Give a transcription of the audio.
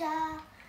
沙。